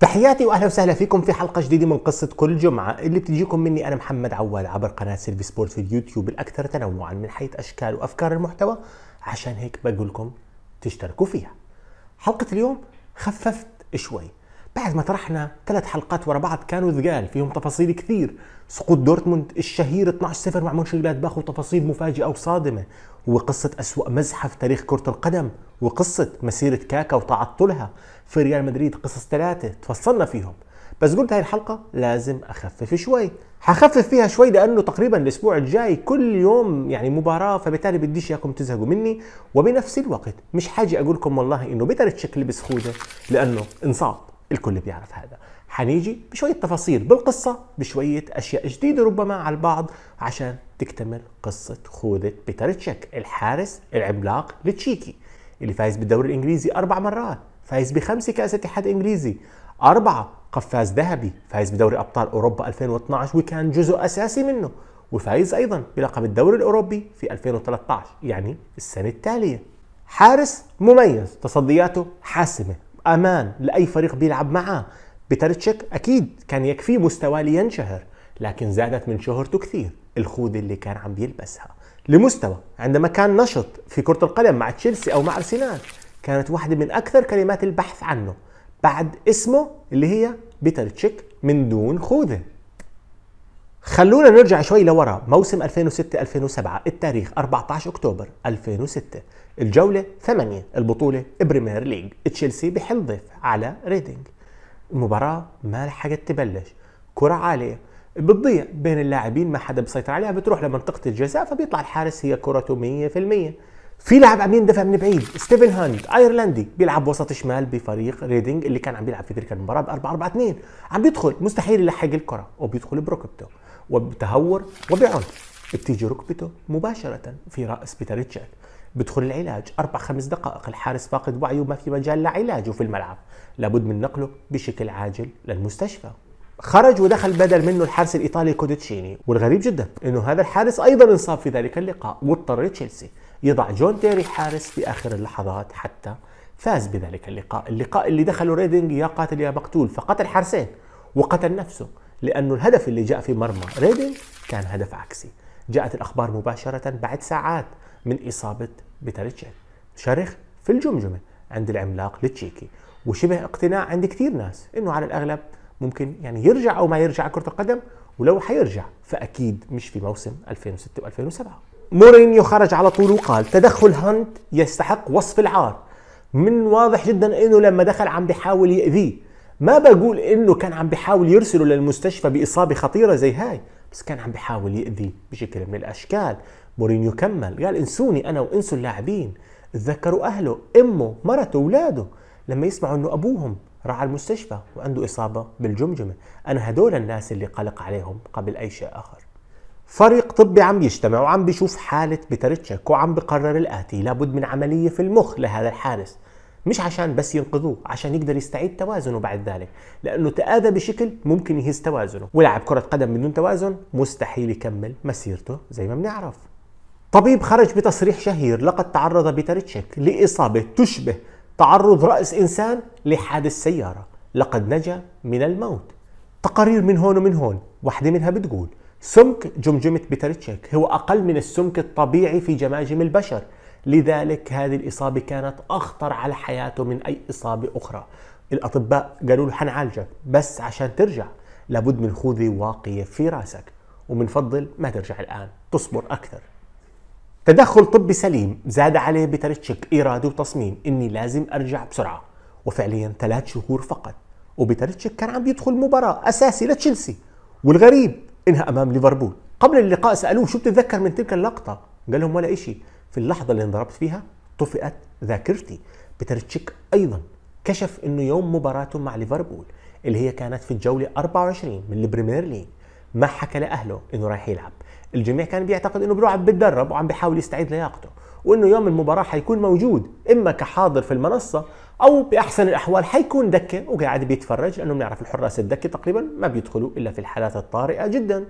تحياتي واهلا وسهلا فيكم في حلقه جديده من قصه كل جمعه اللي بتجيكم مني انا محمد عواد عبر قناه سيلفي سبورت في اليوتيوب الاكثر تنوعا من حيث اشكال وافكار المحتوى عشان هيك بقول لكم تشتركوا فيها. حلقه اليوم خففت شوي بعد ما طرحنا ثلاث حلقات ورا بعض كانوا ثقال فيهم تفاصيل كثير سقوط دورتموند الشهير 12-0 مع مونشن جلادباخ وتفاصيل مفاجئه وصادمه وقصه أسوأ مزحه في تاريخ كره القدم وقصه مسيره كاكا وتعطلها في ريال مدريد قصص ثلاثه تفصلنا فيهم بس قلت هاي الحلقه لازم اخفف شوي حخفف فيها شوي لانه تقريبا الاسبوع الجاي كل يوم يعني مباراه فبالتالي بديش اياكم تزهقوا مني وبنفس الوقت مش حاجي اقول لكم والله انه بقدر تشكل بسهوله لانه انصاب الكل بيعرف هذا حنيجي بشوية تفاصيل بالقصة بشوية أشياء جديدة ربما على البعض عشان تكتمل قصة خوذة بيتر تشيك الحارس العملاق لتشيكي اللي فايز بالدوري الإنجليزي أربع مرات فايز بخمس كاس اتحاد انجليزي اربعه قفاز ذهبي فايز بدوري ابطال اوروبا 2012 وكان جزء اساسي منه وفايز ايضا بلقب الدوري الاوروبي في 2013 يعني السنه التاليه حارس مميز تصدياته حاسمه امان لاي فريق بيلعب معاه بترتشك اكيد كان يكفيه مستواه لينشهر لكن زادت من شهرته كثير الخوذة اللي كان عم بيلبسها لمستوى عندما كان نشط في كرة القدم مع تشيلسي أو مع أرسنال كانت واحدة من أكثر كلمات البحث عنه بعد اسمه اللي هي بيتر تشيك من دون خوذة خلونا نرجع شوي لورا موسم 2006-2007 التاريخ 14 أكتوبر 2006 الجولة 8 البطولة بريمير ليج تشيلسي بحل ضيف على ريدينج المباراة ما لحقت تبلش كرة عالية بتضيع بين اللاعبين ما حدا بيسيطر عليها بتروح لمنطقة الجزاء فبيطلع الحارس هي كرته 100% في لاعب عم يندفع من بعيد ستيفن هاند ايرلندي بيلعب وسط شمال بفريق ريدنج اللي كان عم بيلعب في تلك المباراه ب 4 4 2 عم بيدخل مستحيل يلحق الكره وبيدخل بركبته وبتهور وبعنف بتيجي ركبته مباشره في راس بيتر تشيك بدخل العلاج اربع خمس دقائق الحارس فاقد وعيه ما في مجال لعلاجه في الملعب لابد من نقله بشكل عاجل للمستشفى خرج ودخل بدل منه الحارس الايطالي كوديتشيني والغريب جدا انه هذا الحارس ايضا انصاب في ذلك اللقاء واضطر تشيلسي يضع جون تيري حارس في اخر اللحظات حتى فاز بذلك اللقاء اللقاء اللي دخله ريدينج يا قاتل يا مقتول فقتل حارسين وقتل نفسه لأنه الهدف اللي جاء في مرمى ريدينج كان هدف عكسي جاءت الأخبار مباشرة بعد ساعات من إصابة بتريتشيل شرخ في الجمجمة عند العملاق لتشيكي وشبه اقتناع عند كثير ناس انه على الاغلب ممكن يعني يرجع او ما يرجع كره القدم ولو حيرجع فاكيد مش في موسم 2006 و2007 مورينيو خرج على طول وقال تدخل هانت يستحق وصف العار من واضح جدا انه لما دخل عم بيحاول ياذيه ما بقول انه كان عم بيحاول يرسله للمستشفى باصابه خطيره زي هاي بس كان عم بيحاول ياذيه بشكل من الاشكال مورينيو كمل قال انسوني انا وانسوا اللاعبين تذكروا اهله امه مرته اولاده لما يسمعوا انه ابوهم راح على المستشفى وعنده إصابة بالجمجمة أنا هدول الناس اللي قلق عليهم قبل أي شيء آخر فريق طبي عم يجتمع وعم بيشوف حالة بترتشك وعم بقرر الآتي لابد من عملية في المخ لهذا الحارس مش عشان بس ينقذوه عشان يقدر يستعيد توازنه بعد ذلك لأنه تآذى بشكل ممكن يهز توازنه ولاعب كرة قدم بدون توازن مستحيل يكمل مسيرته زي ما بنعرف طبيب خرج بتصريح شهير لقد تعرض بيتريتشيك لإصابة تشبه تعرض رأس إنسان لحادث سيارة لقد نجا من الموت تقارير من هون ومن هون واحدة منها بتقول سمك جمجمة بيترتشيك هو أقل من السمك الطبيعي في جماجم البشر لذلك هذه الإصابة كانت أخطر على حياته من أي إصابة أخرى الأطباء قالوا له حنعالجك بس عشان ترجع لابد من خوذة واقية في راسك ومنفضل ما ترجع الآن تصبر أكثر تدخل طبي سليم زاد عليه بترتشك إرادة وتصميم إني لازم أرجع بسرعة وفعليا ثلاث شهور فقط وبترتشك كان عم يدخل مباراة أساسي لتشيلسي والغريب إنها أمام ليفربول قبل اللقاء سألوه شو بتتذكر من تلك اللقطة قال لهم ولا إشي في اللحظة اللي انضربت فيها طفئت ذاكرتي بترتشك أيضا كشف أنه يوم مباراته مع ليفربول اللي هي كانت في الجولة 24 من البريمير ليج ما حكى لأهله إنه رايح يلعب الجميع كان بيعتقد إنه بيروح بتدرب وعم بيحاول يستعيد لياقته وإنه يوم المباراة حيكون موجود إما كحاضر في المنصة أو بأحسن الأحوال حيكون دكة وقاعد بيتفرج لأنه بنعرف الحراس الدكة تقريبا ما بيدخلوا إلا في الحالات الطارئة جدا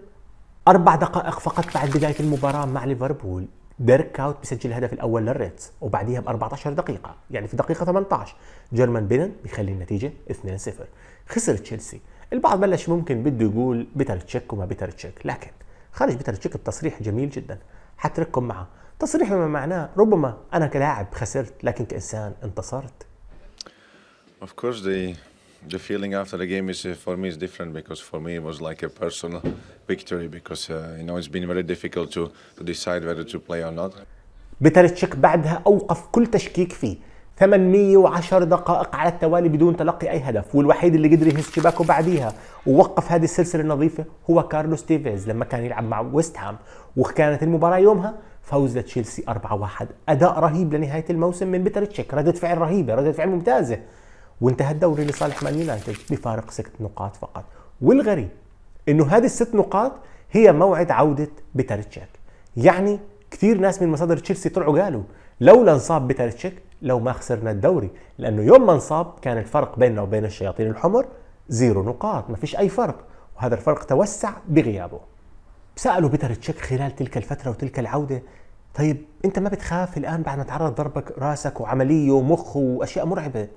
أربع دقائق فقط بعد بداية المباراة مع ليفربول ديرك كاوت بيسجل الهدف الاول للريدز وبعديها ب 14 دقيقه يعني في دقيقه 18 جيرمان بينن بيخلي النتيجه 2-0 خسر تشيلسي البعض بلش ممكن بده يقول بيتر تشيك وما بيتر تشيك لكن خارج بيتر تشيك التصريح جميل جدا حترككم معه تصريح بما معناه ربما انا كلاعب خسرت لكن كانسان انتصرت Of course the the feeling after the game is for me is different because for me it was like a personal victory because uh, you know it's been very difficult to to decide whether to play or not. بيتر تشيك بعدها اوقف كل تشكيك فيه 810 دقائق على التوالي بدون تلقي اي هدف والوحيد اللي قدر يهز شباكه بعديها ووقف هذه السلسله النظيفه هو كارلوس تيفيز لما كان يلعب مع ويست هام وكانت المباراه يومها فوز لتشيلسي 4-1 اداء رهيب لنهايه الموسم من بيتر تشيك رده فعل رهيبه رده فعل ممتازه وانتهى الدوري لصالح مان يونايتد بفارق ست نقاط فقط والغريب انه هذه الست نقاط هي موعد عوده بيتر تشيك يعني كثير ناس من مصادر تشيلسي طلعوا قالوا لولا انصاب بيتر تشيك لو ما خسرنا الدوري لانه يوم ما انصاب كان الفرق بيننا وبين الشياطين الحمر زيرو نقاط ما فيش اي فرق وهذا الفرق توسع بغيابه سالوا بيتر تشيك خلال تلك الفتره وتلك العوده طيب انت ما بتخاف الان بعد ما تعرض ضربك راسك وعمليه ومخ واشياء مرعبه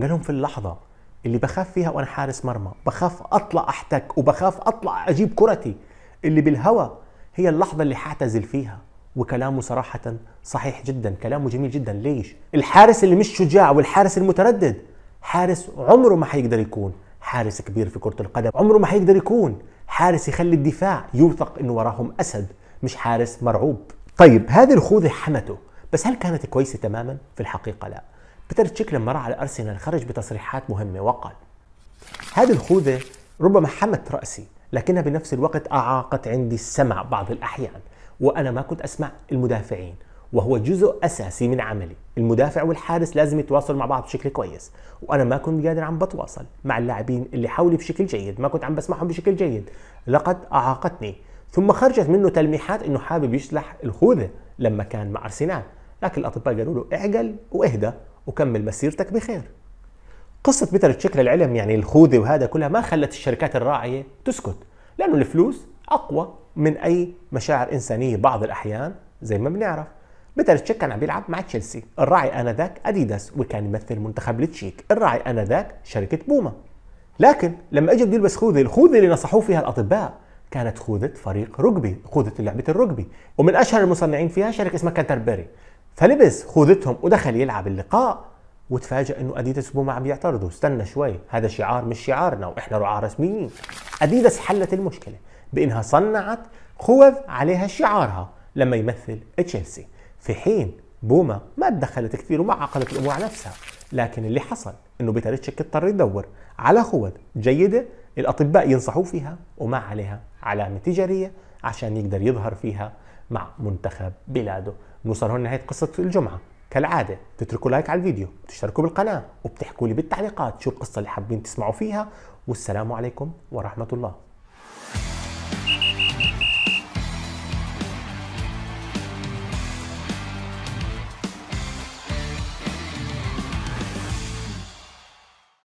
قال لهم في اللحظه اللي بخاف فيها وانا حارس مرمى بخاف اطلع احتك وبخاف اطلع اجيب كرتي اللي بالهوى هي اللحظه اللي حاعتزل فيها وكلامه صراحة صحيح جدا كلامه جميل جدا ليش؟ الحارس اللي مش شجاع والحارس المتردد حارس عمره ما حيقدر يكون حارس كبير في كرة القدم عمره ما حيقدر يكون حارس يخلي الدفاع يوثق انه وراهم اسد مش حارس مرعوب طيب هذه الخوذة حمته بس هل كانت كويسة تماما؟ في الحقيقة لا بيتر تشيك لما راح على أرسنال خرج بتصريحات مهمة وقال هذه الخوذة ربما حمت رأسي لكنها بنفس الوقت أعاقت عندي السمع بعض الأحيان وانا ما كنت اسمع المدافعين وهو جزء اساسي من عملي المدافع والحارس لازم يتواصل مع بعض بشكل كويس وانا ما كنت قادر عم بتواصل مع اللاعبين اللي حولي بشكل جيد ما كنت عم بسمعهم بشكل جيد لقد اعاقتني ثم خرجت منه تلميحات انه حابب يشلح الخوذه لما كان مع ارسنال لكن الاطباء قالوا له اعقل واهدى وكمل مسيرتك بخير قصة بيتر تشيك للعلم يعني الخوذة وهذا كلها ما خلت الشركات الراعية تسكت لأنه الفلوس اقوى من اي مشاعر انسانيه بعض الاحيان زي ما بنعرف بيتر تشيك كان عم بيلعب مع تشيلسي الراعي انذاك اديداس وكان يمثل منتخب التشيك الراعي انذاك شركه بوما لكن لما اجى بده يلبس خوذه الخوذه اللي نصحوه فيها الاطباء كانت خوذه فريق ركبي خوذه لعبه الركبي ومن اشهر المصنعين فيها شركه اسمها كانتربري فلبس خوذتهم ودخل يلعب اللقاء وتفاجئ انه اديداس وبوما عم يعترضوا استنى شوي هذا شعار مش شعارنا واحنا رعاة رسميين اديداس حلت المشكله بأنها صنعت خوذ عليها شعارها لما يمثل تشيلسي في حين بوما ما تدخلت كثير وما عقدت الأمور على نفسها لكن اللي حصل انه بيتريتشك اضطر يدور على خوذ جيده الاطباء ينصحوا فيها وما عليها علامه تجاريه عشان يقدر يظهر فيها مع منتخب بلاده نوصل هون نهايه قصه الجمعه كالعاده بتتركوا لايك على الفيديو بتشتركوا بالقناه وبتحكوا لي بالتعليقات شو القصه اللي حابين تسمعوا فيها والسلام عليكم ورحمه الله